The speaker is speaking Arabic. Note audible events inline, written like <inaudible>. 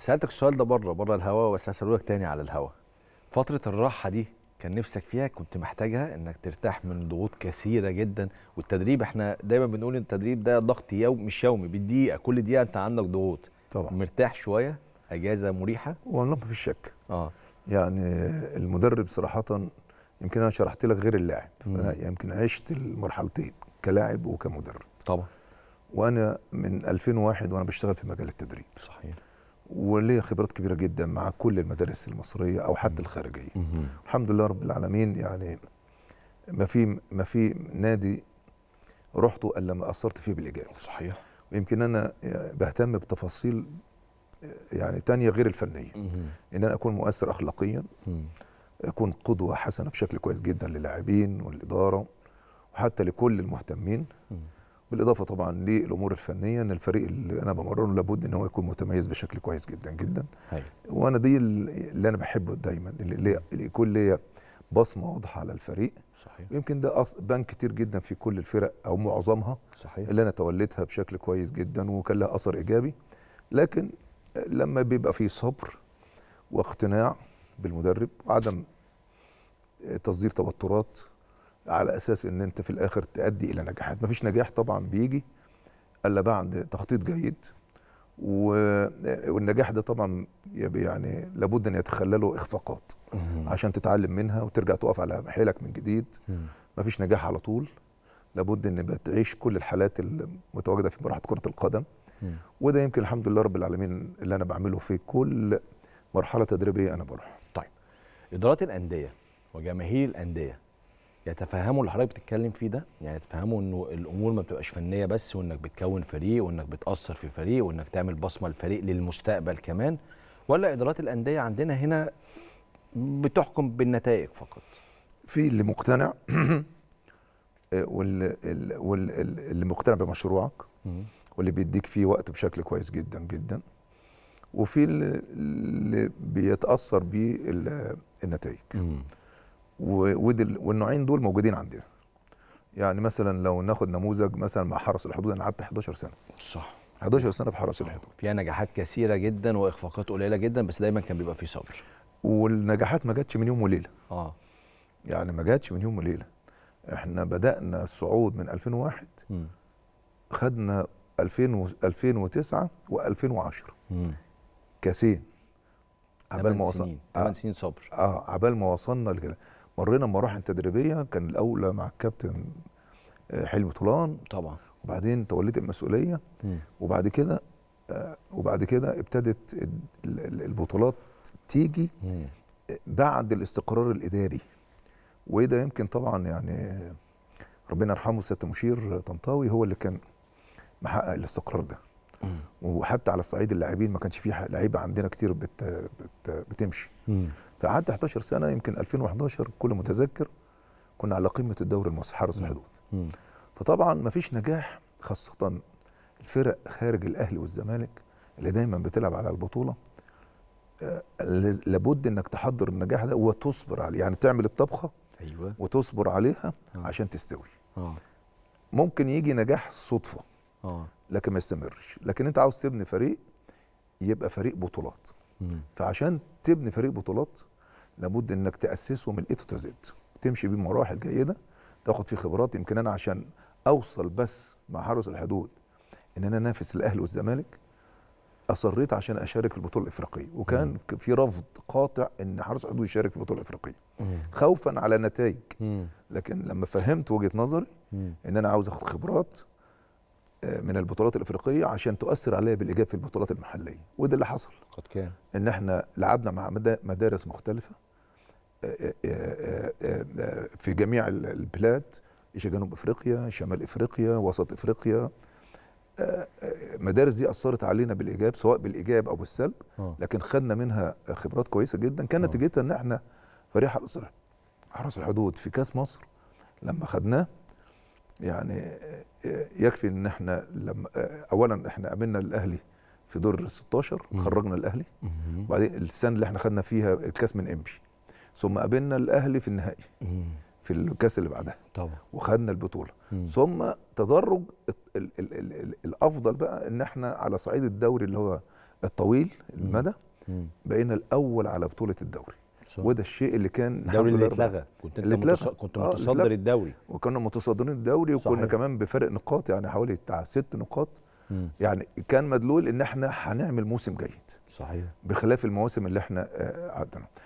سالتك السؤال ده بره بره الهوا بس هساله لك تاني على الهوا فتره الراحه دي كان نفسك فيها كنت محتاجها انك ترتاح من ضغوط كثيره جدا والتدريب احنا دايما بنقول ان التدريب ده ضغط يوم مش يومي بالدقيقه كل دقيقه انت عندك ضغوط طبعا مرتاح شويه اجازه مريحه والله ما فيش شك اه يعني المدرب صراحه يمكن انا شرحت لك غير اللاعب انا يمكن عشت المرحلتين كلاعب وكمدرب طبعا وانا من 2001 وانا بشتغل في مجال التدريب صحيح وليا خبرات كبيره جدا مع كل المدارس المصريه او حتى الخارجيه الحمد لله رب العالمين يعني ما في ما في نادي رحته الا ما اثرت فيه بالايجاب صحيح ويمكن انا بهتم بتفاصيل يعني تانية غير الفنيه ان انا اكون مؤثر اخلاقيا اكون قدوه حسنه بشكل كويس جدا للاعبين والاداره وحتى لكل المهتمين بالاضافه طبعا للامور الفنيه ان الفريق اللي انا بمرنه لابد ان هو يكون متميز بشكل كويس جدا جدا هي. وانا دي اللي انا بحبه دايما اللي يكون ليا بصمه واضحه على الفريق صحيح يمكن ده بان كتير جدا في كل الفرق او معظمها صحيح اللي انا توليتها بشكل كويس جدا وكان لها اثر ايجابي لكن لما بيبقى في صبر واقتناع بالمدرب وعدم تصدير توترات على اساس ان انت في الاخر تؤدي الى نجاحات مفيش نجاح طبعا بيجي الا بعد تخطيط جيد والنجاح ده طبعا يعني لابد ان يتخلله اخفاقات عشان تتعلم منها وترجع تقف على حيلك من جديد مفيش نجاح على طول لابد ان تعيش كل الحالات المتواجده في مراحل كره القدم وده يمكن الحمد لله رب العالمين اللي انا بعمله في كل مرحله تدريبيه انا بروح طيب ادارات الانديه وجماهير الانديه يتفهموا اللي حضرتك بتتكلم فيه ده يعني يتفهموا انه الامور ما بتبقاش فنيه بس وانك بتكون فريق وانك بتاثر في فريق وانك تعمل بصمه للفريق للمستقبل كمان ولا ادارات الانديه عندنا هنا بتحكم بالنتائج فقط في اللي مقتنع <clears throat> آه، واللي, واللي مقتنع بمشروعك واللي بيديك فيه وقت بشكل كويس جدا جدا وفي اللي بيتاثر بيه النتائج والنوعين دول موجودين عندنا يعني مثلا لو ناخد نموذج مثلا مع حرس الحدود انا قعدت 11 سنه صح 11 سنه في حرس الحدود فيها نجاحات كثيره جدا واخفاقات قليله جدا بس دايما كان بيبقى فيه صبر والنجاحات ما جاتش من يوم وليله اه يعني ما جاتش من يوم وليله احنا بدانا الصعود من 2001 م. خدنا 2000 و 2009 و2010 كاسين عبال ما وصلنا 8 سنين صبر اه عبال ما وصلنا لكده مرينا بمراحل تدريبيه كان الاولى مع الكابتن آه، حلمي طولان طبعا وبعدين توليت المسؤوليه وبعد كده آه، وبعد كده ابتدت البطولات تيجي آه، بعد الاستقرار الاداري وده يمكن طبعا يعني ربنا يرحمه سياده المشير طنطاوي هو اللي كان محقق الاستقرار ده وحتى على صعيد اللاعبين ما كانش فيه لعيبه عندنا كتير بت بت بتمشي فقعدت 11 سنه يمكن 2011 كل متذكر كنا على قمه الدوري المصري حرس الحدود فطبعا ما فيش نجاح خاصه الفرق خارج الاهلي والزمالك اللي دايما بتلعب على البطوله آه، لابد انك تحضر النجاح ده وتصبر عليه يعني تعمل الطبخه ايوه وتصبر عليها آه. عشان تستوي اه ممكن يجي نجاح صدفه اه لكن ما يستمرش لكن انت عاوز تبني فريق يبقى فريق بطولات مم. فعشان تبني فريق بطولات لابد انك تاسسه من اي تو زد تمشي بيه مراحل جيده تاخد فيه خبرات يمكن انا عشان اوصل بس مع حرس الحدود ان انا انافس الاهلي والزمالك اصريت عشان اشارك في البطوله الافريقيه وكان مم. في رفض قاطع ان حرس الحدود يشارك في البطوله الافريقيه خوفا على نتائج لكن لما فهمت وجهه نظري ان انا عاوز اخد خبرات آه، من البطولات الافريقيه عشان تؤثر عليا بالايجاب في البطولات المحليه وده اللي حصل قد كان ان احنا لعبنا مع مدارس مختلفه في جميع البلاد جنوب افريقيا شمال افريقيا وسط افريقيا آه، آه، مدارس دي اثرت علينا بالايجاب سواء بالايجاب او بالسلب آه. لكن خدنا منها خبرات كويسه جدا كان نتيجتها ان احنا فريق حرس الحدود في كاس مصر لما خدناه يعني يكفي ان احنا لما اولا احنا قابلنا الاهلي في دور 16 خرجنا الاهلي وبعدين السنه اللي احنا خدنا فيها الكاس من امبي ثم قابلنا الاهلي في النهائي في الكاس اللي بعدها طبعا وخدنا البطوله مم. ثم تدرج الـ الـ الـ الافضل بقى ان احنا على صعيد الدوري اللي هو الطويل المدى بقينا الاول على بطوله الدوري صح. وده الشيء اللي كان الدوري اللي اتلغى كنت اللي انت متص... كنت آه، متصدر آه الدوري وكنا متصدرين الدوري وكنا صحيح. كمان بفرق نقاط يعني حوالي بتاع ست نقاط مم. يعني كان مدلول ان احنا هنعمل موسم جيد صحيح بخلاف المواسم اللي احنا آه عدنا